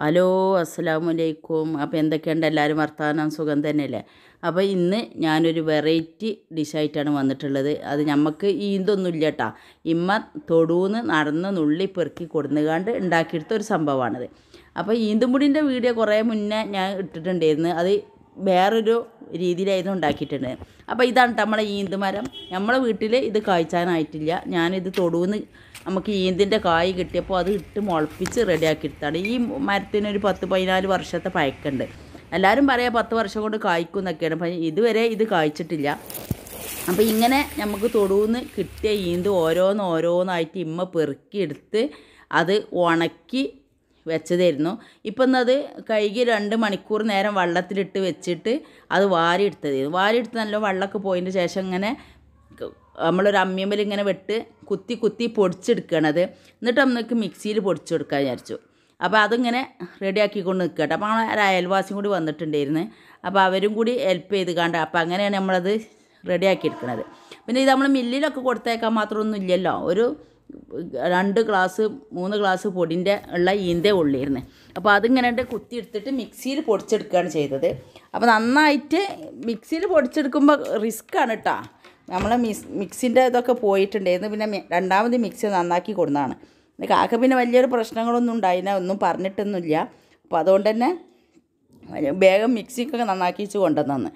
hello വലൈക്കും അപ്പോൾ എന്തൊക്കെയുണ്ട് എല്ലാവരും വർത്തമാനം സുഖം തന്നെയല്ലേ അപ്പോൾ ഇന്ന് ഞാനൊരു വെറൈറ്റി ഡിഷായിട്ടാണ് വന്നിട്ടുള്ളത് അത് നമുക്ക് ഈന്തൊന്നുമില്ല കേട്ടോ ഇമ്മ തൊടൂന്ന് നടന്ന് നുള്ളി പെറുക്കി കൊടുന്നുകാണ്ട് ഉണ്ടാക്കിയെടുത്ത ഒരു സംഭവമാണിത് അപ്പോൾ ഈന്തുമുടിൻ്റെ വീഡിയോ കുറേ മുന്നേ ഞാൻ ഇട്ടിട്ടുണ്ടായിരുന്നു അത് വേറൊരു രീതിയിലായിരുന്നു ഉണ്ടാക്കിയിട്ടുണ്ട് അപ്പോൾ ഇതാണ് നമ്മളെ ഈന്തുമരം നമ്മളെ വീട്ടിൽ ഇത് കായ്ച്ചാനായിട്ടില്ല ഞാനിത് തൊടൂന്ന് നമുക്ക് ഈന്തിൻ്റെ കായ് കിട്ടിയപ്പോൾ അത് ഇട്ട് മുളപ്പിച്ച് റെഡിയാക്കി എടുത്താണ് ഈ മരത്തിന് ഒരു പത്ത് പതിനാല് വർഷത്തെ പഴക്കുണ്ട് എല്ലാവരും പറയാം പത്ത് വർഷം കൊണ്ട് കായ്ക്കും എന്നൊക്കെയാണ് പക്ഷേ ഇതുവരെ ഇത് കായ്ച്ചിട്ടില്ല അപ്പോൾ ഇങ്ങനെ നമുക്ക് തൊടുവെന്ന് കിട്ടിയ ഈന്ത് ഓരോന്ന് ഓരോന്നായിട്ട് ഇമ്മ പെറുക്കിയെടുത്ത് അത് ഉണക്കി വെച്ചതായിരുന്നു ഇപ്പം എന്നത് കഴുകി രണ്ട് മണിക്കൂർ നേരം വെള്ളത്തിലിട്ട് വെച്ചിട്ട് അത് വാരി വാരിയെടുത്ത് നല്ല വെള്ളമൊക്കെ പോയതിന് ശേഷം ഇങ്ങനെ നമ്മളൊരു അമ്മിയമ്മൽ ഇങ്ങനെ വെട്ട് കുത്തി കുത്തി പൊടിച്ചെടുക്കണത് എന്നിട്ട് നമുക്ക് മിക്സിയിൽ പൊടിച്ചെടുക്കാൻ വിചാരിച്ചു അപ്പോൾ അതിങ്ങനെ റെഡിയാക്കിക്കൊണ്ട് നിൽക്കുക കേട്ടോ അപ്പോൾ ഒരു അയൽവാസിയും കൂടി വന്നിട്ടുണ്ടായിരുന്നു അപ്പോൾ അവരും കൂടി ഹെൽപ്പ് ചെയ്ത് കണ്ട അപ്പോൾ അങ്ങനെയാണ് നമ്മളത് റെഡിയാക്കി എടുക്കുന്നത് പിന്നെ ഇത് നമ്മൾ മില്ലിലൊക്കെ കൊടുത്തേക്കാൻ മാത്രമൊന്നും ഇല്ലല്ലോ ഒരു രണ്ട് ഗ്ലാസ് മൂന്ന് ഗ്ലാസ് പൊടിൻ്റെ ഉള്ള ഈന്തെ ഉള്ളിയിരുന്നു അപ്പോൾ അതിങ്ങനെ കുത്തി എടുത്തിട്ട് മിക്സിയിൽ പൊടിച്ചെടുക്കുകയാണ് ചെയ്തത് അപ്പോൾ നന്നായിട്ട് മിക്സിയിൽ പൊടിച്ചെടുക്കുമ്പോൾ റിസ്ക്കാണ് കേട്ടോ നമ്മൾ മിസ് മിക്സിൻ്റെ ഇതൊക്കെ പോയിട്ടുണ്ടായിരുന്നു പിന്നെ രണ്ടാമത് മിക്സി നന്നാക്കി കൊടുന്നതാണ് കാക്ക പിന്നെ വലിയൊരു പ്രശ്നങ്ങളൊന്നും ഉണ്ടായില്ല ഒന്നും പറഞ്ഞിട്ടൊന്നുമില്ല അപ്പോൾ അതുകൊണ്ട് തന്നെ വേഗം മിക്സിക്കൊക്കെ നന്നാക്കിച്ച് കൊണ്ടുവന്നു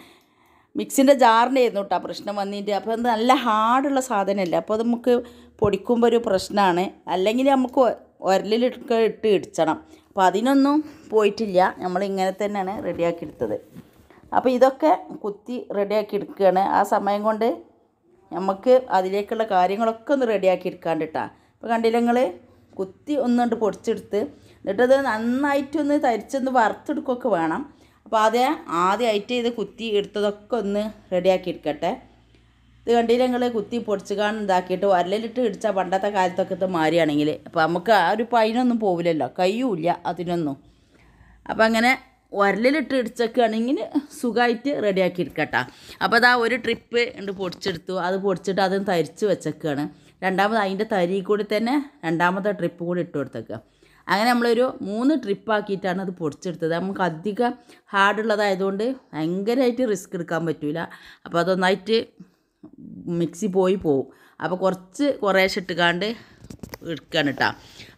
മിക്സിൻ്റെ ജാറിൻ്റെ ആയിരുന്നു കേട്ടോ പ്രശ്നം വന്നിട്ട് അപ്പോൾ അത് നല്ല ഹാർഡുള്ള സാധനമല്ല അപ്പോൾ അത് നമുക്ക് പൊടിക്കുമ്പോൾ ഒരു പ്രശ്നമാണ് അല്ലെങ്കിൽ നമുക്ക് ഉരലിലൊക്കെ ഇട്ട് ഇടിച്ചണം അപ്പോൾ അതിനൊന്നും പോയിട്ടില്ല നമ്മൾ ഇങ്ങനെ തന്നെയാണ് റെഡിയാക്കി എടുത്തത് അപ്പോൾ ഇതൊക്കെ കുത്തി റെഡിയാക്കി എടുക്കുകയാണ് ആ സമയം കൊണ്ട് നമുക്ക് അതിലേക്കുള്ള കാര്യങ്ങളൊക്കെ ഒന്ന് റെഡിയാക്കി എടുക്കാണ്ട് അപ്പോൾ കണ്ടില്ല നിങ്ങൾ കുത്തി ഒന്നുകൊണ്ട് പൊടിച്ചെടുത്ത് എന്നിട്ടത് നന്നായിട്ടൊന്ന് തരിച്ചൊന്ന് വറുത്തെടുക്കുകയൊക്കെ വേണം അപ്പോൾ അത് ആദ്യമായിട്ട് ഇത് കുത്തി എടുത്തതൊക്കെ ഒന്ന് റെഡിയാക്കി എടുക്കട്ടെ ഇത് കണ്ടില്ല നിങ്ങൾ കുത്തി പൊടിച്ച് കാണും ഇതാക്കിയിട്ട് വരലിട്ട് ഇടിച്ചാൽ പണ്ടത്തെ കാലത്തൊക്കെ ഇത് മാറിയാണെങ്കിൽ അപ്പോൾ നമുക്ക് ആ ഒരു പൈനൊന്നും പോവില്ലല്ലോ കയ്യൂല്ല അതിനൊന്നും അപ്പം അങ്ങനെ ഉരലിലിട്ട് ഇടിച്ചൊക്കെയാണെങ്കിൽ സുഖമായിട്ട് റെഡിയാക്കി എടുക്കട്ടോ അപ്പോൾ അതാ ഒരു ട്രിപ്പ് ഉണ്ട് പൊടിച്ചെടുത്തു അത് പൊടിച്ചിട്ട് അതും തരിച്ച് വെച്ചേക്കാണ് രണ്ടാമത് അതിൻ്റെ തരി കൂടി തന്നെ രണ്ടാമത്തെ ട്രിപ്പ് കൂടി ഇട്ട് കൊടുത്തേക്കുക അങ്ങനെ നമ്മളൊരു മൂന്ന് ട്രിപ്പാക്കിയിട്ടാണ് അത് പൊടിച്ചെടുത്തത് നമുക്ക് അധികം ഹാർഡുള്ളതായതുകൊണ്ട് ഭയങ്കരമായിട്ട് റിസ്ക് എടുക്കാൻ പറ്റില്ല അപ്പോൾ അതൊന്നായിട്ട് മിക്സി പോയി പോവും അപ്പോൾ കുറച്ച് കുറേശ്ശെ ഇട്ടുകാണ്ട് എടുക്കുകയാണ് കേട്ടോ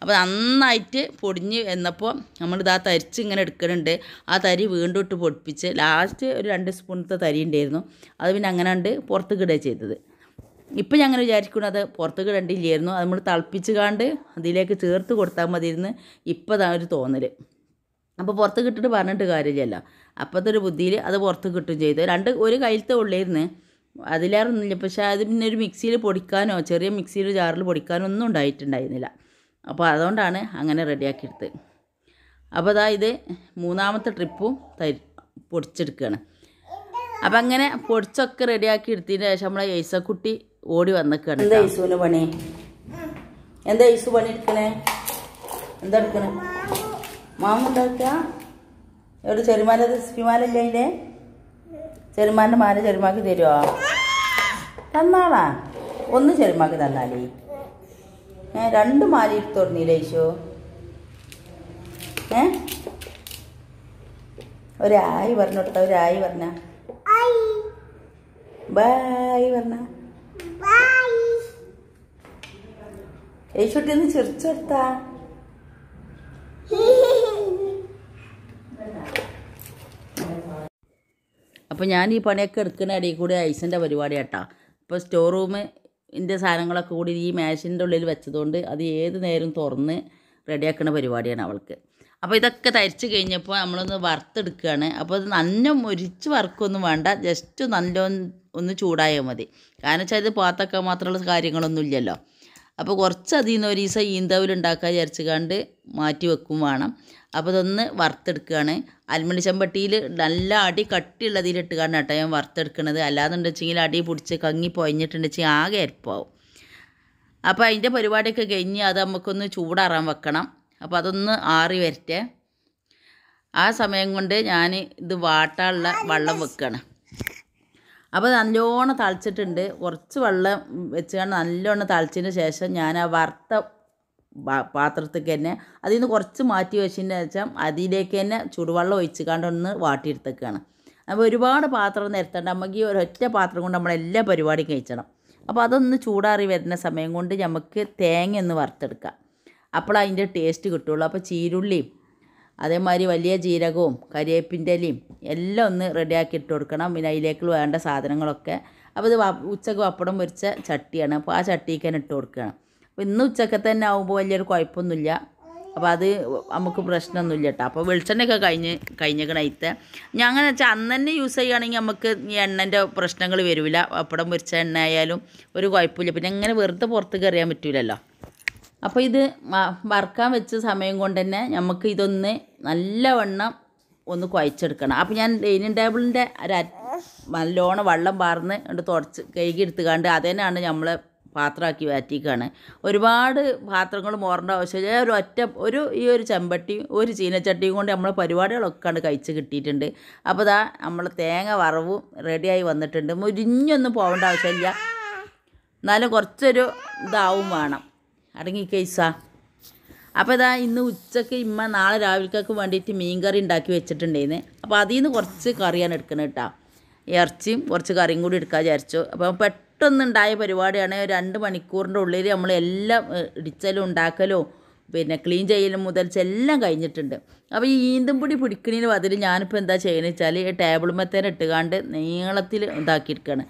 അപ്പോൾ നന്നായിട്ട് പൊടിഞ്ഞ് എന്നപ്പോൾ നമ്മളിത് ആ തരിച്ച് ഇങ്ങനെ എടുക്കുന്നുണ്ട് ആ തരി വീണ്ടും ഇട്ട് പൊടിപ്പിച്ച് ലാസ്റ്റ് ഒരു രണ്ട് സ്പൂണത്തെ തരി ഉണ്ടായിരുന്നു അത് പിന്നെ അങ്ങനെ ഉണ്ട് പുറത്ത് കിടുക ചെയ്തത് ഇപ്പം ഞങ്ങൾ വിചാരിക്കുന്നത് അത് പുറത്ത് കിടണ്ടില്ലായിരുന്നു അത് നമ്മൾ തിളപ്പിച്ച് കാണ്ട് അതിലേക്ക് ചേർത്ത് കൊടുത്താൽ മതിയിരുന്ന് ഇപ്പം അതാണ് ഒരു തോന്നൽ അപ്പോൾ പുറത്ത് കിട്ടിട്ട് പറഞ്ഞിട്ട് കാര്യമില്ലല്ലോ അപ്പോഴത്തെ ഒരു ബുദ്ധിയിൽ അത് പുറത്ത് കിട്ടും ചെയ്തു രണ്ട് ഒരു കയ്യിലത്തെ ഉള്ളിരുന്ന് അതിലേറൊന്നുമില്ല പക്ഷേ അത് പിന്നെ ഒരു മിക്സിയിൽ പൊടിക്കാനോ ചെറിയ മിക്സിയിൽ ജാറിൽ പൊടിക്കാനോ ഒന്നും ഉണ്ടായിട്ടുണ്ടായിരുന്നില്ല അപ്പോൾ അതുകൊണ്ടാണ് അങ്ങനെ റെഡിയാക്കി എടുത്ത് അപ്പോൾ അതാ ഇത് മൂന്നാമത്തെ ട്രിപ്പും തരി പൊടിച്ചെടുക്കുകയാണ് അപ്പം അങ്ങനെ പൊടിച്ചൊക്കെ റെഡിയാക്കി എടുത്തതിന് ശേഷം നമ്മളെ ഏസക്കുട്ടി ഓടി വന്നിക്കാണ് എന്താ യേസുവിന് പണി എന്താ യേസു പണി എടുക്കണേ എന്താ എടുക്കണേ മാമ എന്താ വെക്കുക എവിടെ ചെറുമാല റെസിപ്പിമാലല്ലേ അതിൻ്റെ ചെറുമാൻ്റെ മാന ചെറുമാക്കി തരുമോ തന്നാളാ ഒന്ന് ചെറുമാക്കി തന്നാലേ ഏ രണ്ട് മാല എടുത്ത് തുടങ്ങിയില്ല ഈശോ ഏ ഒരായി പറഞ്ഞോട്ടെ ഒരായി പറഞ്ഞ ബായ് പറഞ്ഞ യേശുട്ടി ഒന്ന് ചിരിച്ചെടുത്താ അപ്പോൾ ഞാൻ ഈ പണിയൊക്കെ എടുക്കുന്ന ഇടയിൽ കൂടി ഐസിൻ്റെ പരിപാടി കേട്ടോ ഇപ്പോൾ സ്റ്റോർ റൂമിൻ്റെ സാധനങ്ങളൊക്കെ കൂടി ഈ മേശിൻ്റെ ഉള്ളിൽ വെച്ചതുകൊണ്ട് അത് ഏത് നേരം തുറന്ന് റെഡിയാക്കുന്ന പരിപാടിയാണ് അവൾക്ക് അപ്പോൾ ഇതൊക്കെ തയ്ച്ച് കഴിഞ്ഞപ്പോൾ നമ്മളൊന്ന് വറുത്തെടുക്കുകയാണ് അപ്പോൾ അത് നല്ല മുരിച്ച് വർക്കൊന്നും വേണ്ട ജസ്റ്റ് നല്ല ഒന്ന് ചൂടായാൽ മതി കാരണം വെച്ചാൽ ഇത് പാത്തൊക്കെ മാത്രമുള്ള കാര്യങ്ങളൊന്നും ഇല്ലല്ലോ അപ്പോൾ കുറച്ച് അതിൽ നിന്ന് ഒരു ദിവസം ഈന്തവിൽ കണ്ട് മാറ്റി വെക്കും വേണം അപ്പോൾ ഇതൊന്ന് വറുത്തെടുക്കുകയാണ് അൽമണി ചെമ്പട്ടിയിൽ നല്ല അടി അതിലിട്ടുകയാണ് കേട്ടോ ഞാൻ വറുത്തെടുക്കണത് അല്ലാതെണ്ടെച്ചെങ്കിൽ അടി പിടിച്ച് കങ്ങി പൊയഞ്ഞിട്ടുണ്ടെച്ചെങ്കിൽ ആകെ അരിപ്പാവും അപ്പോൾ അതിൻ്റെ പരിപാടിയൊക്കെ കഴിഞ്ഞ് അത് നമുക്കൊന്ന് ചൂടാറാൻ വെക്കണം അപ്പോൾ അതൊന്ന് ആറി വരട്ടെ ആ സമയം കൊണ്ട് ഞാൻ ഇത് വാട്ടാനുള്ള വെള്ളം വെക്കുകയാണ് അപ്പോൾ നല്ലോണം തളിച്ചിട്ടുണ്ട് കുറച്ച് വെള്ളം വെച്ചുകൊണ്ട് നല്ലോണം തളിച്ചതിന് ശേഷം ഞാൻ ആ വറുത്ത പാത്രത്തേക്ക് തന്നെ അതിൽ നിന്ന് കുറച്ച് മാറ്റി വെച്ചതിൻ്റെ വെച്ചാൽ അതിലേക്ക് തന്നെ ചൂടുവെള്ളം ഒഴിച്ച് കണ്ടൊന്ന് വാട്ടിയെടുത്തേക്കാണ് അപ്പോൾ ഒരുപാട് പാത്രം നിരത്തേണ്ട നമുക്ക് ഈ ഒരൊറ്റ പാത്രം കൊണ്ട് നമ്മളെല്ലാ പരിപാടിയും കഴിച്ചണം അപ്പോൾ അതൊന്ന് ചൂടാറി വരുന്ന സമയം കൊണ്ട് നമുക്ക് തേങ്ങ ഒന്ന് വറുത്തെടുക്കാം അപ്പോൾ അതിൻ്റെ ടേസ്റ്റ് കിട്ടുള്ളൂ അപ്പോൾ ചീരുള്ളിയും അതേമാതിരി വലിയ ജീരകവും കരിയേപ്പിൻ്റെ ഇലയും എല്ലാം ഒന്ന് റെഡിയാക്കി ഇട്ട് കൊടുക്കണം പിന്നെ അതിലേക്ക് വേണ്ട സാധനങ്ങളൊക്കെ അപ്പോൾ ഇത് ഉച്ചക്ക് പപ്പടം പൊരിച്ച ചട്ടിയാണ് അപ്പോൾ ആ ചട്ടിക്ക് തന്നെ ഇട്ട് കൊടുക്കണം ഇന്ന് ഉച്ചക്ക് തന്നെ ആകുമ്പോൾ വലിയൊരു കുഴപ്പമൊന്നുമില്ല അപ്പോൾ അത് നമുക്ക് പ്രശ്നമൊന്നുമില്ല കേട്ടോ അപ്പോൾ വെളിച്ചെണ്ണയൊക്കെ കഴിഞ്ഞ് കഴിഞ്ഞേക്കണത്തെ ഞാൻ അങ്ങനെ വെച്ചാൽ അന്ന് തന്നെ യൂസ് ചെയ്യുകയാണെങ്കിൽ നമുക്ക് ഈ എണ്ണൻ്റെ പ്രശ്നങ്ങൾ വരില്ല അപ്പടം മുരിച്ച എണ്ണ ആയാലും ഒരു കുഴപ്പമില്ല പിന്നെ ഇങ്ങനെ വെറുതെ പുറത്ത് കയറിയാൻ പറ്റില്ലല്ലോ അപ്പോൾ ഇത് വറുക്കാൻ വെച്ച സമയം കൊണ്ട് തന്നെ നമുക്ക് ഇതൊന്ന് നല്ലവണ്ണം ഒന്ന് കുഴച്ചെടുക്കണം അപ്പോൾ ഞാൻ ഡൈനിങ് ടേബിളിൻ്റെ നല്ലോണം വെള്ളം പാർന്ന് കണ്ട് തുടച്ച് കഴുകി എടുത്തുകൊണ്ട് അതേനാണ് നമ്മൾ പാത്രമാക്കി മാറ്റിക്കാണ് ഒരുപാട് പാത്രങ്ങൾ മോറേണ്ട ആവശ്യമില്ല ഒരു ഒറ്റ ഒരു ഈ ഒരു ചെമ്പട്ടി ഒരു ചീനച്ചട്ടിയും കൊണ്ട് നമ്മളെ പരിപാടികളൊക്കെ ആണ് കഴിച്ച് കിട്ടിയിട്ടുണ്ട് അപ്പോൾ ഇതാ നമ്മൾ തേങ്ങ വറവും റെഡിയായി വന്നിട്ടുണ്ട് മുരിഞ്ഞൊന്നും പോകേണ്ട ആവശ്യമില്ല എന്നാലും കുറച്ചൊരു ഇതാവും വേണം അടങ്ങി കേസാ അപ്പോൾ ഇതാ ഇന്ന് ഉച്ചക്ക് ഇമ്മ നാളെ രാവിലേക്കൊക്കെ വേണ്ടിയിട്ട് മീൻ ഉണ്ടാക്കി വെച്ചിട്ടുണ്ടായിരുന്നു അപ്പോൾ അതിൽ നിന്ന് കുറച്ച് കറിയാണ് എടുക്കുന്നത് കേട്ടോ ഇറച്ചിയും കുറച്ച് കറിയും കൂടി എടുക്കാൻ വിചാരിച്ചു അപ്പോൾ പെട്ടെന്ന് പെട്ടെന്നുണ്ടായ പരിപാടിയാണ് രണ്ട് മണിക്കൂറിൻ്റെ ഉള്ളിൽ നമ്മൾ എല്ലാം ഇടിച്ചലും ഉണ്ടാക്കലോ പിന്നെ ക്ലീൻ ചെയ്യലും മുതൽ എല്ലാം കഴിഞ്ഞിട്ടുണ്ട് അപ്പോൾ ഈ ഈന്തുംപൊടി പിടിക്കണതിന് പതിൽ ഞാനിപ്പോൾ എന്താ ചെയ്യുന്നത് വെച്ചാൽ ടേബിൾമത്തേനെ ഇട്ടുകാണ്ട് നീളത്തിൽ ഇതാക്കിയിരിക്കുകയാണ്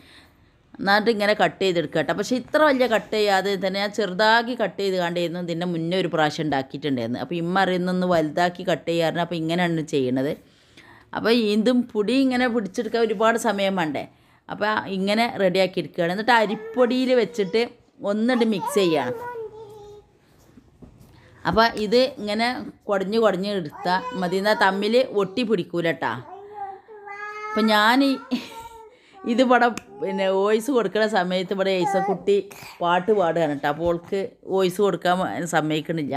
എന്നിട്ട് ഇങ്ങനെ കട്ട് ചെയ്തെടുക്കുക കേട്ടോ പക്ഷേ ഇത്ര വലിയ കട്ട് ചെയ്യാതെ തന്നെ ഞാൻ ചെറുതാക്കി കട്ട് ചെയ്ത് കണ്ടായിരുന്നു ഇതിൻ്റെ മുന്നേ ഒരു പ്രാവശ്യം ഉണ്ടാക്കിയിട്ടുണ്ടായിരുന്നു അപ്പോൾ ഇമ്മ അറിയുന്നൊന്ന് വലുതാക്കി കട്ട് ചെയ്യാറുണ്ട് അപ്പോൾ ഇങ്ങനെയാണ് ചെയ്യണത് അപ്പോൾ ഈന്തും പൊടി ഇങ്ങനെ പിടിച്ചെടുക്കാൻ ഒരുപാട് സമയം വേണ്ടേ അപ്പോൾ ഇങ്ങനെ റെഡിയാക്കി എടുക്കുകയാണ് എന്നിട്ട് അരിപ്പൊടിയിൽ വെച്ചിട്ട് ഒന്നിട്ട് മിക്സ് ചെയ്യണം അപ്പോൾ ഇത് ഇങ്ങനെ കുടഞ്ഞ് കുടഞ്ഞ് എടുത്താൽ മതി എന്നാൽ തമ്മിൽ ഒട്ടി പിടിക്കൂല കേട്ടാ അപ്പം ഞാൻ ഇത് ഇവിടെ പിന്നെ വോയിസ് കൊടുക്കുന്ന സമയത്ത് ഇവിടെ ഏസക്കുട്ടി പാട്ട് പാടുകയാണ് കേട്ടോ അപ്പോൾ ഓൾക്ക് വോയിസ് കൊടുക്കാൻ സമ്മതിക്കണില്ല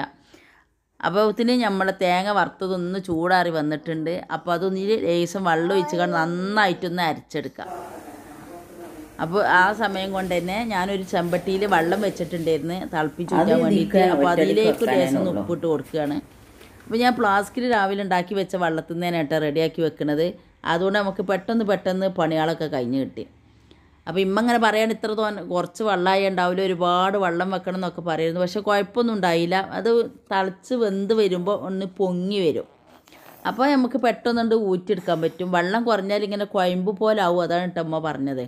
അപ്പോൾ ഇതിന് നമ്മളെ തേങ്ങ വറുത്തതൊന്ന് ചൂടാറി വന്നിട്ടുണ്ട് അപ്പോൾ അതൊന്നിൽ ലേസം വെള്ളം ഒഴിച്ച് കണ്ട് നന്നായിട്ടൊന്ന് അരച്ചെടുക്കാം അപ്പോൾ ആ സമയം കൊണ്ട് തന്നെ ഞാനൊരു ചെമ്പട്ടിയിൽ വെള്ളം വെച്ചിട്ടുണ്ടായിരുന്നു തിളപ്പിച്ചു കുടിക്കാൻ വേണ്ടിയിട്ട് അപ്പോൾ അതിലേക്ക് ലേശം ഉപ്പിട്ട് കൊടുക്കുകയാണ് അപ്പോൾ ഞാൻ ഫ്ലാസ്കിൽ രാവിലെ ഉണ്ടാക്കി വെച്ച വെള്ളത്തിൽ നിന്ന് തന്നെ റെഡിയാക്കി വെക്കുന്നത് അതുകൊണ്ട് നമുക്ക് പെട്ടെന്ന് പെട്ടെന്ന് പണികളൊക്കെ കഴിഞ്ഞ് കിട്ടി അപ്പോൾ ഇമ്മ ഇങ്ങനെ പറയാൻ ഇത്ര തോന്ന കുറച്ച് വെള്ളമായി ഉണ്ടാവില്ല ഒരുപാട് വെള്ളം വെക്കണം എന്നൊക്കെ പറയുന്നു പക്ഷേ കുഴപ്പമൊന്നും ഉണ്ടായില്ല അത് തളിച്ച് വെന്ത് വരുമ്പോൾ ഒന്ന് പൊങ്ങി വരും അപ്പോൾ നമുക്ക് പെട്ടെന്നുണ്ട് ഊറ്റിയെടുക്കാൻ പറ്റും വെള്ളം കുറഞ്ഞാൽ ഇങ്ങനെ കുഴമ്പ് പോലെ ആവും അതാണ് ഇട്ടമ്മ അമ്മ പറഞ്ഞത്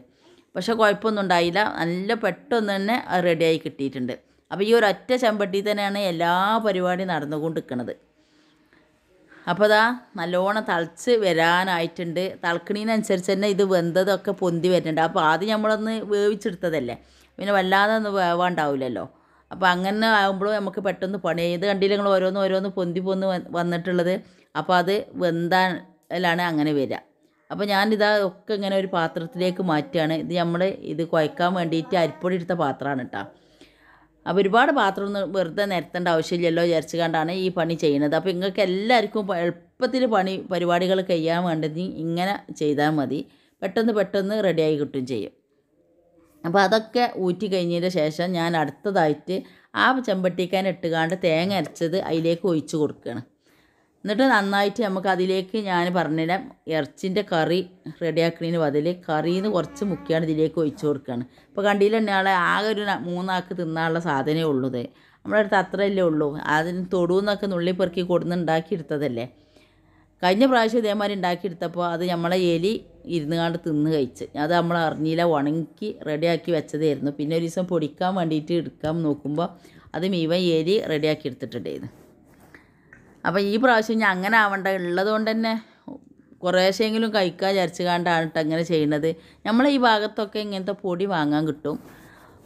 പക്ഷേ കുഴപ്പമൊന്നും ഉണ്ടായില്ല നല്ല പെട്ടെന്ന് തന്നെ അത് റെഡിയായി കിട്ടിയിട്ടുണ്ട് അപ്പോൾ ഈ ഒരു ഒറ്റ ചെമ്പട്ടി തന്നെയാണ് എല്ലാ പരിപാടിയും നടന്നുകൊണ്ട് നിൽക്കുന്നത് അപ്പോൾ ഇതാ നല്ലോണം തളച്ച് വരാനായിട്ടുണ്ട് തളക്കണീനനുസരിച്ച് തന്നെ ഇത് വെന്തതൊക്കെ പൊന്തി വരുന്നുണ്ട് അപ്പോൾ ആദ്യം നമ്മളൊന്ന് വേവിച്ചെടുത്തതല്ലേ പിന്നെ വല്ലാതെ ഒന്ന് വേവാണ്ടാവില്ലല്ലോ അപ്പോൾ അങ്ങനെ ആകുമ്പോഴും നമുക്ക് പെട്ടെന്ന് പണി ഇത് കണ്ടില്ല നിങ്ങൾ ഓരോന്ന് ഓരോന്ന് പൊന്തി പൊന്ന് വന്നിട്ടുള്ളത് അപ്പോൾ അത് വെന്താലാണ് അങ്ങനെ വരിക അപ്പോൾ ഞാനിതാ ഒക്കെ ഇങ്ങനെ ഒരു പാത്രത്തിലേക്ക് മാറ്റുകയാണ് ഇത് നമ്മൾ ഇത് കുഴക്കാൻ വേണ്ടിയിട്ട് അരിപ്പൊടി എടുത്ത പാത്രമാണ് കേട്ടോ അപ്പോൾ ഒരുപാട് പാത്രം ഒന്നും വെറുതെ നിരത്തേണ്ട ആവശ്യമില്ലല്ലോ വിചാരിച്ചു കണ്ടാണ് ഈ പണി ചെയ്യുന്നത് അപ്പോൾ നിങ്ങൾക്ക് എല്ലാവർക്കും എളുപ്പത്തിൽ പണി പരിപാടികൾ ചെയ്യാൻ വേണ്ടത് ഇങ്ങനെ ചെയ്താൽ മതി പെട്ടെന്ന് പെട്ടെന്ന് റെഡിയായി കിട്ടും ചെയ്യും അപ്പോൾ അതൊക്കെ ഊറ്റി കഴിഞ്ഞതിന് ശേഷം ഞാൻ അടുത്തതായിട്ട് ആ ചെമ്പട്ടിക്കാൻ ഇട്ടുകാണ്ട് തേങ്ങ അരച്ചത് അതിലേക്ക് ഒഴിച്ച് കൊടുക്കുകയാണ് എന്നിട്ട് നന്നായിട്ട് നമുക്ക് അതിലേക്ക് ഞാൻ പറഞ്ഞുതരാം ഇറച്ചിൻ്റെ കറി റെഡിയാക്കുന്നതിന് പതിൽ കറിയിൽ കുറച്ച് മുക്കിയാണ് ഇതിലേക്ക് ഒഴിച്ചു കൊടുക്കുകയാണ് ഇപ്പോൾ കണ്ടിയിൽ ആളെ ആകെ ഒരു മൂന്നാൾക്ക് തിന്നാനുള്ള സാധനമേ ഉള്ളൂ നമ്മുടെ അടുത്ത് അത്രയല്ലേ ഉള്ളൂ അതിന് തൊടുന്നൊക്കെ നുള്ളി പെറുക്കി കൊടുന്ന് ഉണ്ടാക്കിയെടുത്തതല്ലേ കഴിഞ്ഞ പ്രാവശ്യം ഇതേമാതിരി ഉണ്ടാക്കിയെടുത്തപ്പോൾ അത് നമ്മളെ എലി ഇരുന്ന് കണ്ട് തിന്ന് കഴിച്ച് അത് നമ്മൾ അറിഞ്ഞില്ല ഉണക്കി റെഡിയാക്കി വെച്ചതായിരുന്നു പിന്നെ ഒരു ദിവസം പൊടിക്കാൻ വേണ്ടിയിട്ട് എടുക്കാൻ നോക്കുമ്പോൾ അത് മീവൻ എലി റെഡിയാക്കി എടുത്തിട്ടുണ്ടായിരുന്നു അപ്പോൾ ഈ പ്രാവശ്യം ഞാൻ അങ്ങനെ ആവണ്ട ഉള്ളതുകൊണ്ട് തന്നെ കുറേശ്ശെങ്കിലും കഴിക്കാൻ വിചാരിച്ചു കണ്ടാണ് കേട്ടോ അങ്ങനെ ചെയ്യുന്നത് നമ്മളെ ഈ ഭാഗത്തൊക്കെ ഇങ്ങനത്തെ പൊടി വാങ്ങാൻ കിട്ടും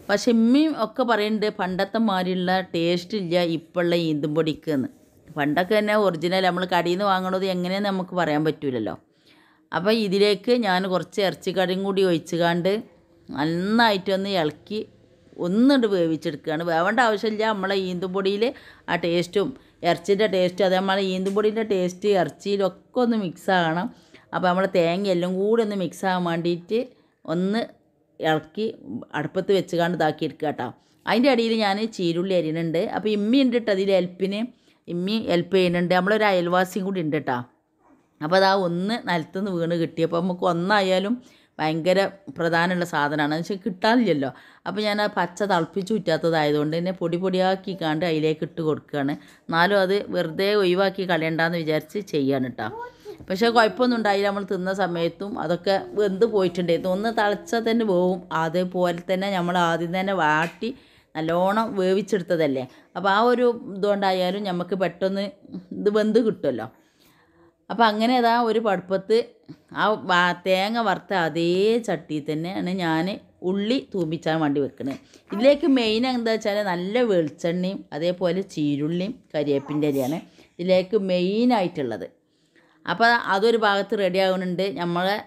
പക്ഷെ ഇമ്മയും ഒക്കെ പറയുന്നുണ്ട് പണ്ടത്തെ മാതിരിയുള്ള ടേസ്റ്റ് ഇല്ല ഇപ്പോഴുള്ള ഈന്തും പൊടിക്ക് എന്ന് പണ്ടൊക്കെ തന്നെ ഒറിജിനൽ നമ്മൾ കടയിൽ നിന്ന് വാങ്ങണത് എങ്ങനെയാണെന്ന് നമുക്ക് പറയാൻ പറ്റില്ലല്ലോ അപ്പോൾ ഇതിലേക്ക് ഞാൻ കുറച്ച് ഇറച്ചിക്കടയും കൂടി ഒഴിച്ചുകാണ്ട് നന്നായിട്ട് ഒന്ന് ഇളക്കി ഒന്നുകൊണ്ട് വേവിച്ചെടുക്കുകയാണ് വേവേണ്ട ആവശ്യമില്ല നമ്മളെ ഈന്തും പൊടിയിൽ ആ ടേസ്റ്റും ഇറച്ചിൻ്റെ ടേസ്റ്റ് നമ്മൾ ഈന്തുപൊടിൻ്റെ ടേസ്റ്റ് ഇറച്ചിയിലൊക്കെ ഒന്ന് മിക്സ് ആകണം അപ്പോൾ നമ്മൾ തേങ്ങ എല്ലാം കൂടി ഒന്ന് മിക്സ് ആകാൻ വേണ്ടിയിട്ട് ഒന്ന് ഇളക്കി അടുപ്പത്ത് വെച്ച് കണ്ട് ഇതാക്കി എടുക്കുക കേട്ടോ അതിൻ്റെ ഇടയിൽ ഞാൻ ചീരുള്ളി അരിയുന്നുണ്ട് അപ്പോൾ ഇമ്മി ഉണ്ട് അതിൽ ഹെൽപ്പിന് ഇമ്മി ഹെൽപ്പ് ചെയ്യുന്നുണ്ട് നമ്മളൊരു അയൽവാസിയും കൂടി ഉണ്ട് കേട്ടോ അപ്പോൾ അതാ ഒന്ന് നിലത്തുനിന്ന് വീണ് കിട്ടി അപ്പോൾ നമുക്ക് ഒന്നായാലും ഭയങ്കര പ്രധാനമുള്ള സാധനമാണ് എന്ന് വെച്ചാൽ കിട്ടാനില്ലല്ലോ അപ്പോൾ ഞാൻ ആ പച്ച തിളപ്പിച്ച് ചുറ്റാത്തതായതുകൊണ്ട് തന്നെ പൊടി പൊടിയാക്കി കാണ്ട് അതിലേക്ക് ഇട്ട് കൊടുക്കുകയാണ് എന്നാലും അത് വെറുതെ ഒഴിവാക്കി കളയണ്ടെന്ന് വിചാരിച്ച് ചെയ്യാണ് കേട്ടോ പക്ഷേ കുഴപ്പമൊന്നും ഉണ്ടായില്ല നമ്മൾ തിന്ന സമയത്തും അതൊക്കെ വെന്ത് പോയിട്ടുണ്ടായിരുന്നു ഒന്ന് തിളച്ചാൽ തന്നെ പോവും അതേപോലെ തന്നെ നമ്മൾ ആദ്യം തന്നെ വാട്ടി നല്ലോണം വേവിച്ചെടുത്തതല്ലേ അപ്പോൾ ആ ഒരു ഇതുകൊണ്ടായാലും നമുക്ക് പെട്ടെന്ന് ഇത് വെന്ത് കിട്ടുമല്ലോ അപ്പോൾ അങ്ങനെ അതാ ഒരു പടുപ്പത്ത് ആ തേങ്ങ വറുത്ത അതേ ചട്ടിയിൽ തന്നെയാണ് ഞാൻ ഉള്ളി തൂമിച്ചാൻ വേണ്ടി വെക്കുന്നത് ഇതിലേക്ക് മെയിൻ എന്താ വെച്ചാൽ നല്ല വെളിച്ചെണ്ണയും അതേപോലെ ചീരുള്ളിയും കരിയേപ്പിൻ്റെ അരിയാണ് ഇതിലേക്ക് മെയിനായിട്ടുള്ളത് അപ്പോൾ അതൊരു ഭാഗത്ത് റെഡി ആകുന്നുണ്ട് നമ്മളെ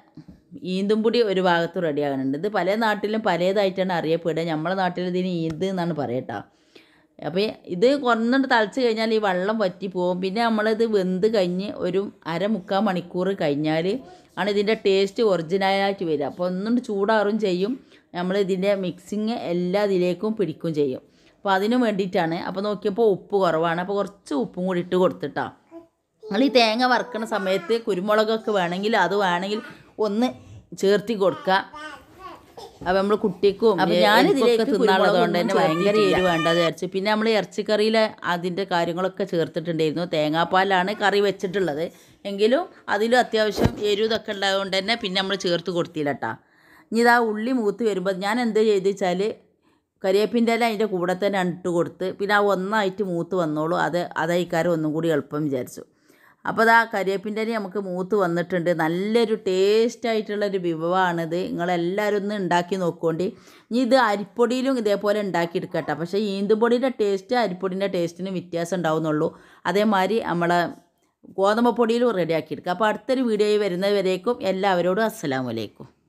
ഈന്തുംപൊടി ഒരു ഭാഗത്ത് റെഡി ആകുന്നുണ്ട് ഇത് പല നാട്ടിലും പലതായിട്ടാണ് അറിയപ്പെടുക നമ്മളെ നാട്ടിൽ ഇതിന് ഈന്ത് എന്നാണ് പറയട്ടോ അപ്പോൾ ഇത് കുറഞ്ഞിട്ട് തളിച്ച് കഴിഞ്ഞാൽ ഈ വെള്ളം വറ്റി പോകും പിന്നെ നമ്മളിത് വെന്ത് കഴിഞ്ഞ് ഒരു അര മുക്കാൽ മണിക്കൂർ കഴിഞ്ഞാൽ ആണ് ഇതിൻ്റെ ടേസ്റ്റ് ഒറിജിനലായിട്ട് വരിക അപ്പോൾ ഒന്നും ചൂടാറും ചെയ്യും നമ്മൾ ഇതിൻ്റെ മിക്സിങ് എല്ലാ ഇതിലേക്കും പിടിക്കും ചെയ്യും അപ്പോൾ അതിനു വേണ്ടിയിട്ടാണ് അപ്പോൾ നോക്കിയപ്പോൾ ഉപ്പ് കുറവാണ് അപ്പോൾ കുറച്ച് ഉപ്പും കൂടി ഇട്ട് കൊടുത്തിട്ടാ നിങ്ങൾ ഈ തേങ്ങ വറുക്കുന്ന സമയത്ത് കുരുമുളകൊക്കെ വേണമെങ്കിൽ അത് വേണമെങ്കിൽ ഒന്ന് ചേർത്തി കൊടുക്കുക അപ്പൊ നമ്മൾ കുട്ടിക്കും അപ്പം ഞാനിതിലേക്ക് തിന്നാളതുകൊണ്ട് തന്നെ ഭയങ്കര എരിവ് വേണ്ടത് വിചാരിച്ചു പിന്നെ നമ്മൾ ഇറച്ചിക്കറിയിൽ അതിന്റെ കാര്യങ്ങളൊക്കെ ചേർത്തിട്ടുണ്ടായിരുന്നു തേങ്ങാപ്പാലാണ് കറി വെച്ചിട്ടുള്ളത് എങ്കിലും അതിലും അത്യാവശ്യം ഇതൊക്കെ ഉണ്ടായതുകൊണ്ട് തന്നെ പിന്നെ നമ്മൾ ചേർത്ത് കൊടുത്തില്ല ഇനി ഇതാ ഉള്ളി മൂത്ത് വരുമ്പോൾ ഞാൻ എന്ത് ചെയ്തു വെച്ചാൽ കരിയേപ്പിൻ്റെ എല്ലാം അതിൻ്റെ കൂടെ തന്നെ ഇട്ട് കൊടുത്ത് പിന്നെ ആ ഒന്നായിട്ട് മൂത്ത് വന്നോളൂ അത് അതായിക്കാരം ഒന്നും കൂടി എളുപ്പം വിചാരിച്ചു അപ്പോൾ ഇതാ കരിയേപ്പിൻ്റെ അരി നമുക്ക് മൂത്ത് വന്നിട്ടുണ്ട് നല്ലൊരു ടേസ്റ്റായിട്ടുള്ളൊരു വിഭവമാണിത് നിങ്ങളെല്ലാവരും ഒന്ന് ഉണ്ടാക്കി നോക്കുകൊണ്ട് ഇനി ഇത് അരിപ്പൊടിയിലും ഇതേപോലെ ഉണ്ടാക്കിയെടുക്കട്ടെ പക്ഷേ ഈന്തുപൊടിയുടെ ടേസ്റ്റ് അരിപ്പൊടിൻ്റെ ടേസ്റ്റിന് വ്യത്യാസം ഉണ്ടാവുന്നുള്ളൂ അതേമാതിരി നമ്മളെ ഗോതമ്പ് പൊടിയിലും റെഡിയാക്കിയെടുക്കുക അപ്പോൾ അടുത്തൊരു വീഡിയോയിൽ വരുന്നവരേക്കും വരേക്കും എല്ലാവരോടും അസ്സലാമലൈക്കും